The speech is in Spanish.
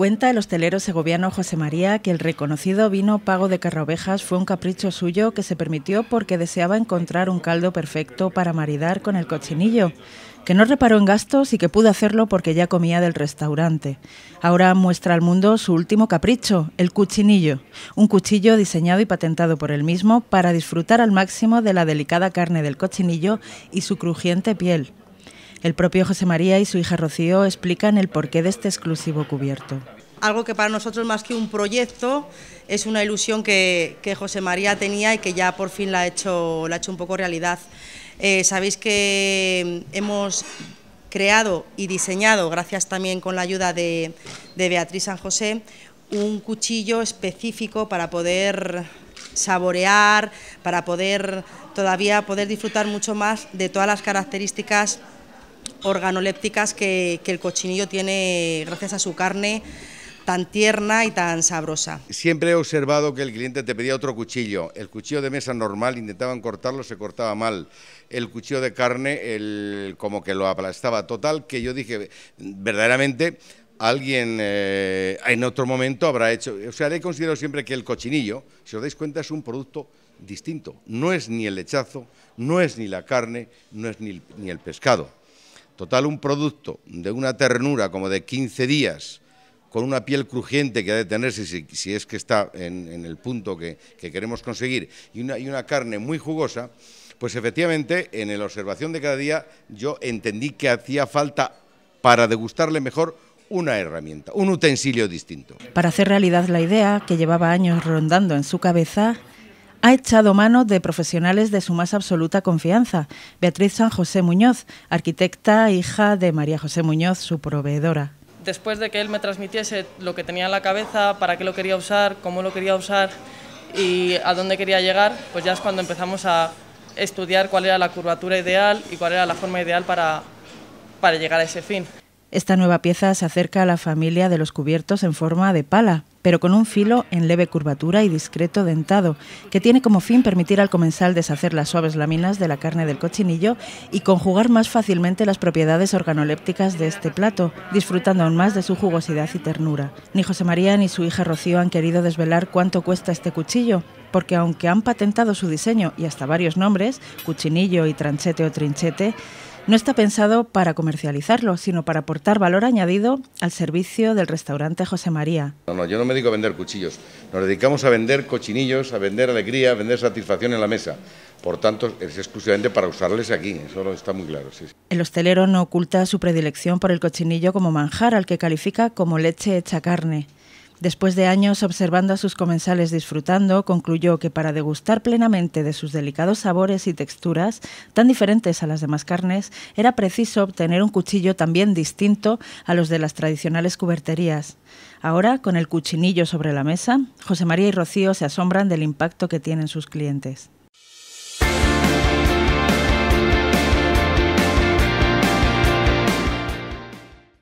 Cuenta el hostelero segoviano José María que el reconocido vino Pago de Carraovejas fue un capricho suyo que se permitió porque deseaba encontrar un caldo perfecto para maridar con el cochinillo, que no reparó en gastos y que pudo hacerlo porque ya comía del restaurante. Ahora muestra al mundo su último capricho, el cuchinillo, un cuchillo diseñado y patentado por él mismo para disfrutar al máximo de la delicada carne del cochinillo y su crujiente piel. El propio José María y su hija Rocío explican el porqué de este exclusivo cubierto algo que para nosotros más que un proyecto es una ilusión que, José María tenía y que ya por fin la ha hecho, la ha hecho un poco realidad. Eh, sabéis que hemos creado y diseñado, gracias también con la ayuda de, de Beatriz San José, un cuchillo específico para poder saborear, para poder todavía poder disfrutar mucho más de todas las características organolépticas que el cochinillo tiene gracias a su carne, tan tierna y tan sabrosa. Siempre he observado que el cliente te pedía otro cuchillo. El cuchillo de mesa normal intentaban cortarlo, se cortaba mal. El cuchillo de carne, el, como que lo aplastaba. Total, que yo dije, verdaderamente, alguien eh, en otro momento habrá hecho. O sea, he considerado siempre que el cochinillo, si os dais cuenta, es un producto distinto. No es ni el lechazo, no es ni la carne, no es ni ni el pescado. Total, un producto de una ternura como de 15 días con una piel crujiente que ha de tenerse si, es que está en, el punto que, queremos conseguir, y una, y una carne muy jugosa, pues efectivamente en la observación de cada día yo entendí que hacía falta para degustarle mejor una herramienta, un utensilio distinto. Para hacer realidad la idea que llevaba años rondando en su cabeza, ha echado mano de profesionales de su más absoluta confianza. Beatriz San José Muñoz, arquitecta, hija de María José Muñoz, su proveedora después de que él me transmitiese lo que tenía en la cabeza, para qué lo quería usar, cómo lo quería usar y a dónde quería llegar, pues ya es cuando empezamos a estudiar cuál era la curvatura ideal y cuál era la forma ideal para, llegar a ese fin. Esta nueva pieza se acerca a la familia de los cubiertos en forma de pala, pero con un filo en leve curvatura y discreto dentado, que tiene como fin permitir al comensal deshacer las suaves láminas de la carne del cochinillo y conjugar más fácilmente las propiedades organolépticas de este plato, disfrutando aún más de su jugosidad y ternura. Ni José María ni su hija Rocío han querido desvelar cuánto cuesta este cuchillo, porque aunque han patentado su diseño y hasta varios nombres, cuchinillo y tranchete o trinchete, no está pensado para comercializarlo, sino para aportar valor añadido al servicio del restaurante José María. No, no, yo no me dedico a vender cuchillos, nos dedicamos a vender cochinillos, a vender alegría, a vender satisfacción en la mesa. Por tanto, es exclusivamente para usarles aquí, eso está muy claro. El hostelero no oculta su predilección por el cochinillo como manjar, al que califica como leche hecha carne. Después de años observando a sus comensales disfrutando, concluyó que para degustar plenamente de sus delicados sabores y texturas, tan diferentes a las demás carnes, era preciso obtener un cuchillo también distinto a los de las tradicionales cuberterías. Ahora, con el cuchinillo sobre la mesa, José María y Rocío se asombran del impacto que tienen sus clientes.